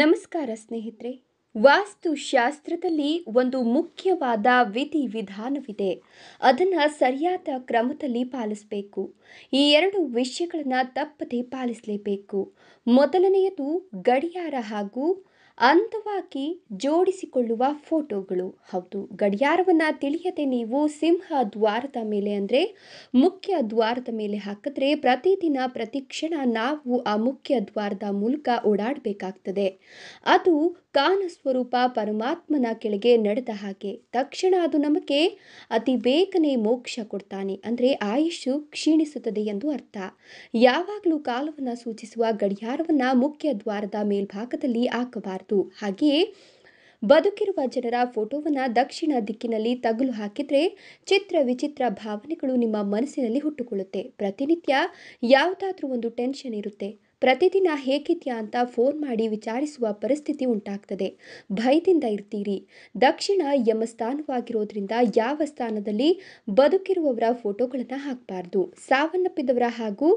ನಮಸ್ಕಾರ ಸ್ನೇಹಿತರೆ ವಾಸ್ತುಶಾಸ್ತ್ರದಲ್ಲಿ ಒಂದು ಮುಖ್ಯವಾದ ವಿಧಿ ವಿಧಾನವಿದೆ ಅದನ್ನು ಸರಿಯಾದ ಕ್ರಮದಲ್ಲಿ ಪಾಲಿಸಬೇಕು ಈ ಎರಡು ವಿಷಯಗಳನ್ನು ತಪ್ಪದೇ ಪಾಲಿಸಲೇಬೇಕು ಮೊದಲನೆಯದು ಗಡಿಯಾರ ಹಾಗೂ ಅಂತವಾಗಿ ಜೋಡಿಸಿಕೊಳ್ಳುವ ಫೋಟೋಗಳು ಹೌದು ಗಡಿಯಾರವನ್ನು ತಿಳಿಯದೆ ನೀವು ಸಿಂಹ ದ್ವಾರದ ಮೇಲೆ ಅಂದರೆ ಮುಖ್ಯ ದ್ವಾರದ ಮೇಲೆ ಹಾಕಿದ್ರೆ ಪ್ರತಿದಿನ ಪ್ರತಿಕ್ಷಣ ನಾವು ಆ ಮುಖ್ಯ ದ್ವಾರದ ಮೂಲಕ ಓಡಾಡಬೇಕಾಗ್ತದೆ ಅದು ಕಾನ ಸ್ವರೂಪ ಪರಮಾತ್ಮನ ಕೆಳಗೆ ನಡೆದ ಹಾಗೆ ತಕ್ಷಣ ಅದು ನಮಗೆ ಅತಿ ಬೇಗನೆ ಮೋಕ್ಷ ಕೊಡ್ತಾನೆ ಅಂದರೆ ಆಯುಷು ಕ್ಷೀಣಿಸುತ್ತದೆ ಎಂದು ಅರ್ಥ ಯಾವಾಗಲೂ ಕಾಲವನ್ನು ಸೂಚಿಸುವ ಗಡಿಯಾರವನ್ನು ಮುಖ್ಯ ದ್ವಾರದ ಮೇಲ್ಭಾಗದಲ್ಲಿ ಹಾಕಬಾರದು ಹಾಗೆಯೇ ಬದುಕಿರುವ ಜನರ ಫೋಟೋವನ್ನು ದಕ್ಷಿಣ ದಿಕ್ಕಿನಲ್ಲಿ ತಗಲು ಹಾಕಿದರೆ ಚಿತ್ರ ವಿಚಿತ್ರ ಭಾವನೆಗಳು ನಿಮ್ಮ ಮನಸ್ಸಿನಲ್ಲಿ ಹುಟ್ಟುಕೊಳ್ಳುತ್ತೆ ಪ್ರತಿನಿತ್ಯ ಯಾವುದಾದ್ರೂ ಒಂದು ಟೆನ್ಷನ್ ಇರುತ್ತೆ ಪ್ರತಿದಿನ ಹೇಗಿದ್ಯಾ ಅಂತ ಫೋನ್ ಮಾಡಿ ವಿಚಾರಿಸುವ ಪರಿಸ್ಥಿತಿ ಉಂಟಾಗ್ತದೆ ಭಯದಿಂದ ಇರ್ತೀರಿ ದಕ್ಷಿಣ ಯಮಸ್ಥಾನವಾಗಿರೋದ್ರಿಂದ ಯಾವ ಸ್ಥಾನದಲ್ಲಿ ಬದುಕಿರುವವರ ಫೋಟೋಗಳನ್ನು ಹಾಕಬಾರ್ದು ಸಾವನ್ನಪ್ಪಿದವರ ಹಾಗೂ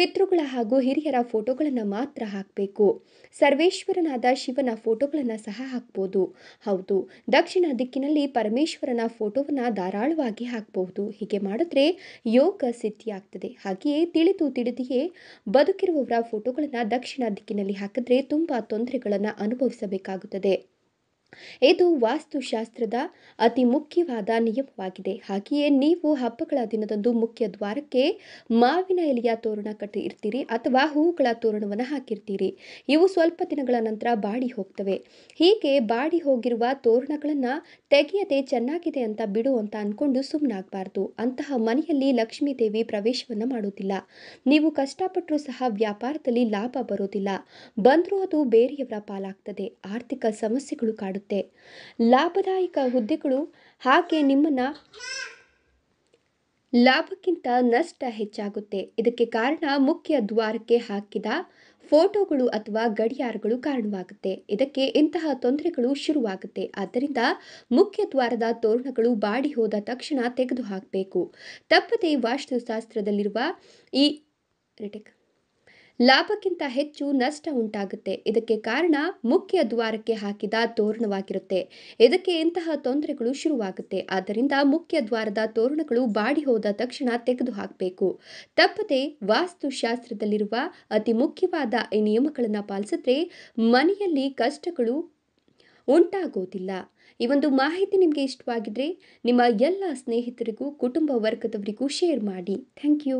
ಪಿತೃಗಳ ಹಾಗೂ ಹಿರಿಯರ ಫೋಟೋಗಳನ್ನು ಮಾತ್ರ ಹಾಕಬೇಕು ಸರ್ವೇಶ್ವರನಾದ ಶಿವನ ಫೋಟೋಗಳನ್ನು ಸಹ ಹಾಕ್ಬೋದು ಹೌದು ದಕ್ಷಿಣ ದಿಕ್ಕಿನಲ್ಲಿ ಪರಮೇಶ್ವರನ ಫೋಟೋವನ್ನು ಧಾರಾಳವಾಗಿ ಹಾಕಬಹುದು ಹೀಗೆ ಮಾಡಿದ್ರೆ ಯೋಗ ಸಿದ್ಧಿಯಾಗ್ತದೆ ಹಾಗೆಯೇ ತಿಳಿದು ತಿಳಿದಿಯೇ ಬದುಕಿರುವವರ ಫೋಟೋ ಫೋಟೋಗಳನ್ನು ದಕ್ಷಿಣ ದಿಕ್ಕಿನಲ್ಲಿ ಹಾಕಿದ್ರೆ ತುಂಬಾ ತೊಂದರೆಗಳನ್ನು ಅನುಭವಿಸಬೇಕಾಗುತ್ತದೆ ಇದು ವಾಸ್ತುಶಾಸ್ತ್ರದ ಅತಿ ಮುಖ್ಯವಾದ ನಿಯಮವಾಗಿದೆ ಹಾಗೆಯೇ ನೀವು ಹಬ್ಬಗಳ ದಿನದಂದು ಮುಖ್ಯ ದ್ವಾರಕ್ಕೆ ಮಾವಿನ ಎಲೆಯ ತೋರಣ ಕಟ್ಟಿ ಇರ್ತೀರಿ ಅಥವಾ ಹೂವುಗಳ ತೋರಣವನ್ನು ಹಾಕಿರ್ತೀರಿ ಇವು ಸ್ವಲ್ಪ ದಿನಗಳ ನಂತರ ಬಾಡಿ ಹೋಗ್ತವೆ ಹೀಗೆ ಬಾಡಿ ಹೋಗಿರುವ ತೋರಣಗಳನ್ನು ತೆಗೆಯದೆ ಚೆನ್ನಾಗಿದೆ ಅಂತ ಬಿಡು ಅಂತ ಅಂದ್ಕೊಂಡು ಸುಮ್ಮನಾಗಬಾರ್ದು ಅಂತಹ ಮನೆಯಲ್ಲಿ ಲಕ್ಷ್ಮೀ ದೇವಿ ಪ್ರವೇಶವನ್ನು ಮಾಡೋದಿಲ್ಲ ನೀವು ಕಷ್ಟಪಟ್ಟರೂ ಸಹ ವ್ಯಾಪಾರದಲ್ಲಿ ಲಾಭ ಬರೋದಿಲ್ಲ ಬಂದರೂ ಅದು ಬೇರೆಯವರ ಪಾಲಾಗ್ತದೆ ಆರ್ಥಿಕ ಸಮಸ್ಯೆಗಳು ಕಾಡುತ್ತೆ ಮಾಡುತ್ತೆ ಲಾಭದಾಯಕ ಹುದ್ದೆಗಳು ಹಾಗೆ ನಿಮ್ಮನ್ನ ಲಾಭಕ್ಕಿಂತ ನಷ್ಟ ಹೆಚ್ಚಾಗುತ್ತೆ ಇದಕ್ಕೆ ಕಾರಣ ಮುಖ್ಯ ದ್ವಾರಕ್ಕೆ ಹಾಕಿದ ಫೋಟೋಗಳು ಅಥವಾ ಗಡಿಯಾರಗಳು ಕಾರಣವಾಗುತ್ತೆ ಇದಕ್ಕೆ ಇಂತಹ ತೊಂದರೆಗಳು ಶುರುವಾಗುತ್ತೆ ಆದ್ದರಿಂದ ಮುಖ್ಯ ದ್ವಾರದ ತೋರಣಗಳು ಬಾಡಿ ಹೋದ ತಕ್ಷಣ ತೆಗೆದುಹಾಕಬೇಕು ತಪ್ಪದೇ ವಾಸ್ತುಶಾಸ್ತ್ರದಲ್ಲಿರುವ ಈ ಲಾಭಕ್ಕಿಂತ ಹೆಚ್ಚು ನಷ್ಟ ಉಂಟಾಗುತ್ತೆ ಇದಕ್ಕೆ ಕಾರಣ ಮುಖ್ಯ ದ್ವಾರಕ್ಕೆ ಹಾಕಿದ ತೋರಣವಾಗಿರುತ್ತೆ ಇದಕ್ಕೆ ಇಂತಹ ತೊಂದರೆಗಳು ಶುರುವಾಗುತ್ತೆ ಆದ್ದರಿಂದ ಮುಖ್ಯ ದ್ವಾರದ ತೋರಣಗಳು ಬಾಡಿ ಹೋದ ತಕ್ಷಣ ತೆಗೆದು ಹಾಕಬೇಕು ತಪ್ಪದೆ ವಾಸ್ತುಶಾಸ್ತ್ರದಲ್ಲಿರುವ ಅತಿ ಮುಖ್ಯವಾದ ಈ ನಿಯಮಗಳನ್ನು ಪಾಲಿಸಿದ್ರೆ ಮನೆಯಲ್ಲಿ ಕಷ್ಟಗಳು ಉಂಟಾಗೋದಿಲ್ಲ ಈ ಒಂದು ಮಾಹಿತಿ ನಿಮಗೆ ಇಷ್ಟವಾಗಿದ್ರೆ ನಿಮ್ಮ ಎಲ್ಲ ಸ್ನೇಹಿತರಿಗೂ ಕುಟುಂಬ ವರ್ಗದವರಿಗೂ ಶೇರ್ ಮಾಡಿ ಥ್ಯಾಂಕ್ ಯು